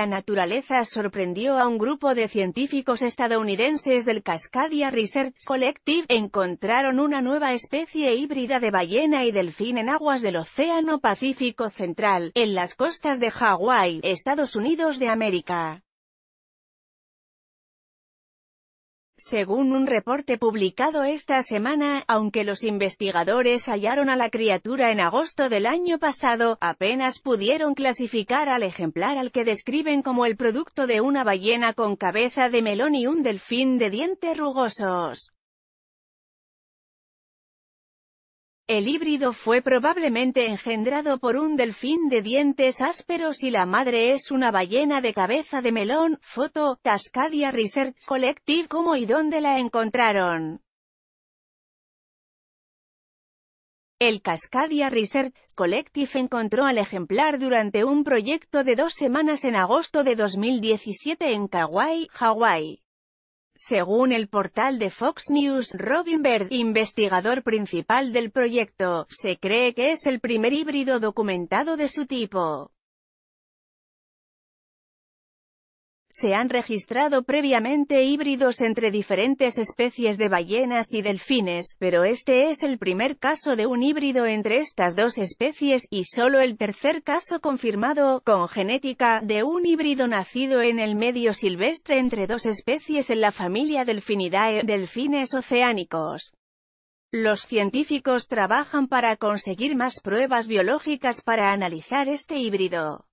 la naturaleza sorprendió a un grupo de científicos estadounidenses del Cascadia Research Collective, encontraron una nueva especie híbrida de ballena y delfín en aguas del Océano Pacífico Central, en las costas de Hawái, Estados Unidos de América. Según un reporte publicado esta semana, aunque los investigadores hallaron a la criatura en agosto del año pasado, apenas pudieron clasificar al ejemplar al que describen como el producto de una ballena con cabeza de melón y un delfín de dientes rugosos. El híbrido fue probablemente engendrado por un delfín de dientes ásperos y la madre es una ballena de cabeza de melón. Foto, Cascadia Research Collective. ¿Cómo y dónde la encontraron? El Cascadia Research Collective encontró al ejemplar durante un proyecto de dos semanas en agosto de 2017 en Kauai, Hawái. Según el portal de Fox News, Robin Bird, investigador principal del proyecto, se cree que es el primer híbrido documentado de su tipo. Se han registrado previamente híbridos entre diferentes especies de ballenas y delfines, pero este es el primer caso de un híbrido entre estas dos especies, y solo el tercer caso confirmado, con genética, de un híbrido nacido en el medio silvestre entre dos especies en la familia Delfinidae, delfines oceánicos. Los científicos trabajan para conseguir más pruebas biológicas para analizar este híbrido.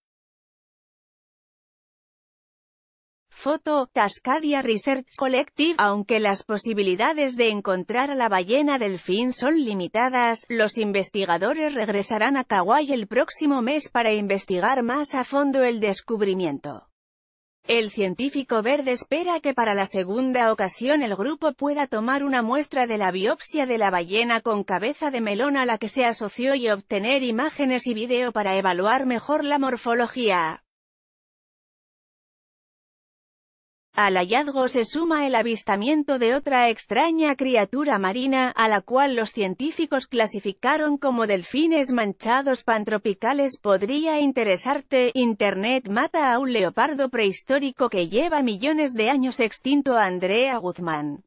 Foto, Cascadia Research Collective. Aunque las posibilidades de encontrar a la ballena delfín son limitadas, los investigadores regresarán a Kauai el próximo mes para investigar más a fondo el descubrimiento. El científico verde espera que para la segunda ocasión el grupo pueda tomar una muestra de la biopsia de la ballena con cabeza de melón a la que se asoció y obtener imágenes y vídeo para evaluar mejor la morfología. Al hallazgo se suma el avistamiento de otra extraña criatura marina, a la cual los científicos clasificaron como delfines manchados pantropicales. Podría interesarte, Internet mata a un leopardo prehistórico que lleva millones de años extinto. Andrea Guzmán